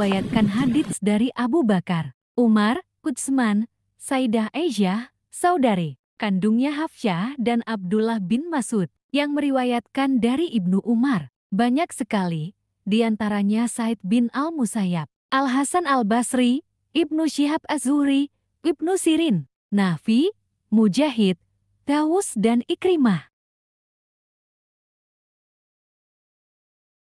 meriwayatkan hadits dari Abu Bakar, Umar, Kutsman, Saidah Aisyah, saudari kandungnya Hafsyah dan Abdullah bin Masud yang meriwayatkan dari Ibnu Umar. Banyak sekali, diantaranya Said bin Al-Musayyab, Al-Hasan Al-Basri, Ibnu Syihab Az-Zuhri, Ibnu Sirin, Nafi, Mujahid, Taus dan Ikrimah.